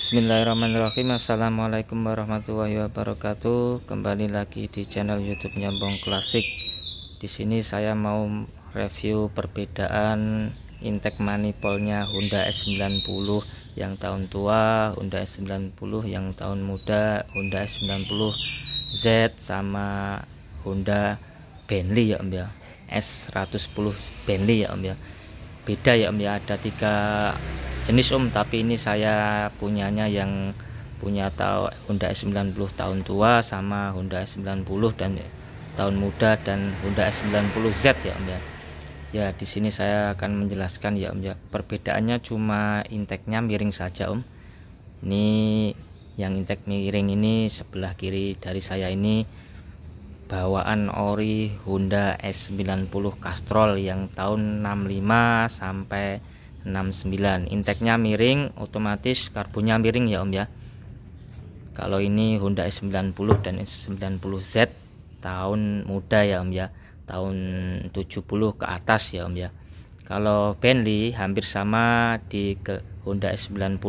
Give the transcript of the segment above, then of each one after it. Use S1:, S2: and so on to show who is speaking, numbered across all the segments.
S1: Bismillahirrahmanirrahim Assalamualaikum warahmatullahi wabarakatuh Kembali lagi di channel youtube Nyambung Klasik Di sini saya mau review perbedaan Intake manifoldnya Honda S90 Yang tahun tua Honda S90 Yang tahun muda Honda S90Z Sama Honda Bentley ya om ya S110 Bentley ya om ya beda ya Om ya ada tiga jenis Om tapi ini saya punyanya yang punya tahu Honda S90 tahun tua sama Honda S90 dan tahun muda dan Honda S90Z ya Om ya. Ya di sini saya akan menjelaskan ya Om ya. Perbedaannya cuma intake-nya miring saja Om. Ini yang intake miring ini sebelah kiri dari saya ini bawaan ori Honda S90 Castrol yang tahun 65 sampai 69 inteknya miring otomatis karbunya miring ya om ya kalau ini Honda S90 dan S90Z tahun muda ya om ya tahun 70 ke atas ya om ya kalau Bentley hampir sama di ke Honda S90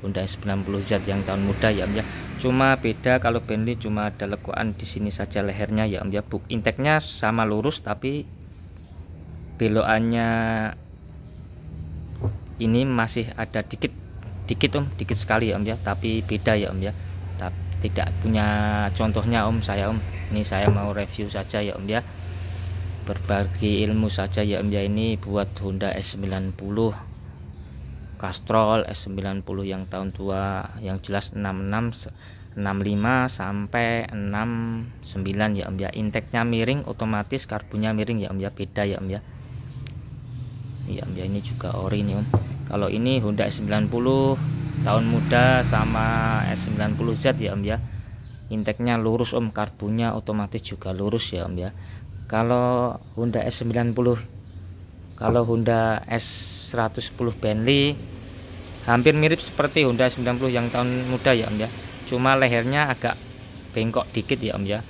S1: Honda S90Z yang tahun muda ya Om ya. Cuma beda kalau Bentley cuma ada lekukan di sini saja lehernya ya Om ya. Book intake-nya sama lurus tapi belokannya ini masih ada dikit dikit Om, dikit sekali ya Om ya, tapi beda ya Om ya. Tidak punya contohnya Om saya Om. Ini saya mau review saja ya Om ya. Berbagi ilmu saja ya Om ya ini buat Honda S90 Castrol S90 yang tahun tua yang jelas 66 65 sampai 69 ya Om ya. intake nya miring otomatis karbunya miring ya Om ya, beda ya Om ya. Ya Om ya ini juga ori nih Om. Kalau ini Honda S90 tahun muda sama S90Z ya Om ya. intake nya lurus Om, karbunya otomatis juga lurus ya Om ya. Kalau Honda S90 kalau Honda S110 Bentley hampir mirip seperti Honda 90 yang tahun muda ya Om ya cuma lehernya agak bengkok dikit ya Om ya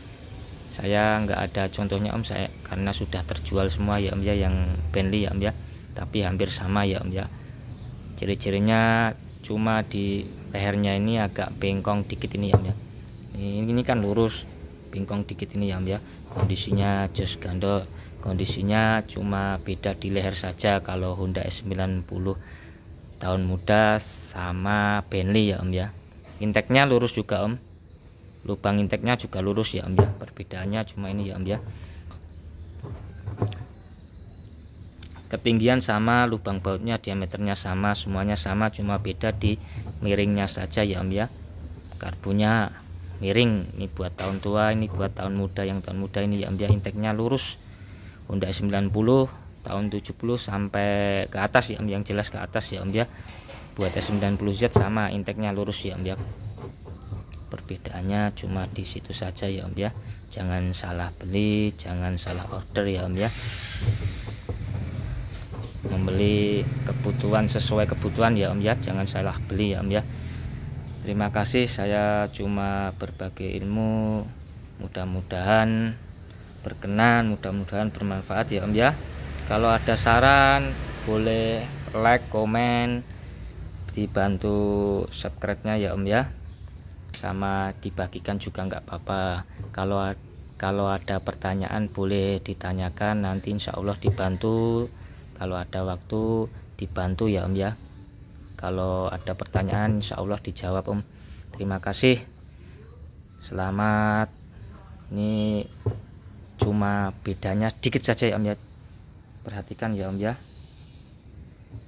S1: saya nggak ada contohnya Om saya karena sudah terjual semua ya Om ya yang Bentley ya Om ya tapi hampir sama ya Om ya ciri-cirinya cuma di lehernya ini agak bengkong dikit ini ya Om ya ini, ini kan lurus bengkong dikit ini ya Om ya kondisinya just gandol kondisinya cuma beda di leher saja kalau Honda S90 daun muda sama Bentley ya om ya inteknya lurus juga om lubang inteknya juga lurus ya om ya perbedaannya cuma ini ya om ya ketinggian sama lubang bautnya diameternya sama semuanya sama cuma beda di miringnya saja ya om ya karbunya miring ini buat tahun tua ini buat tahun muda yang tahun muda ini ya om ya inteknya lurus Honda 90 tahun 70 sampai ke atas ya Om yang jelas ke atas ya Om ya buat S90Z sama inteknya lurus ya Om ya perbedaannya cuma di situ saja ya Om ya jangan salah beli jangan salah order ya Om ya membeli kebutuhan sesuai kebutuhan ya Om ya jangan salah beli ya Om ya terima kasih saya cuma berbagi ilmu mudah-mudahan berkenan mudah-mudahan bermanfaat ya Om ya kalau ada saran boleh like komen dibantu subscribe-nya ya Om ya sama dibagikan juga nggak apa-apa kalau kalau ada pertanyaan boleh ditanyakan nanti insya Allah dibantu kalau ada waktu dibantu ya Om ya kalau ada pertanyaan insya Allah dijawab Om terima kasih selamat ini cuma bedanya dikit saja ya Om ya perhatikan ya om ya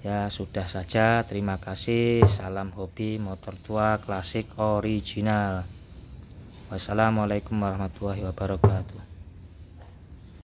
S1: ya sudah saja terima kasih salam hobi motor tua klasik original wassalamualaikum warahmatullahi wabarakatuh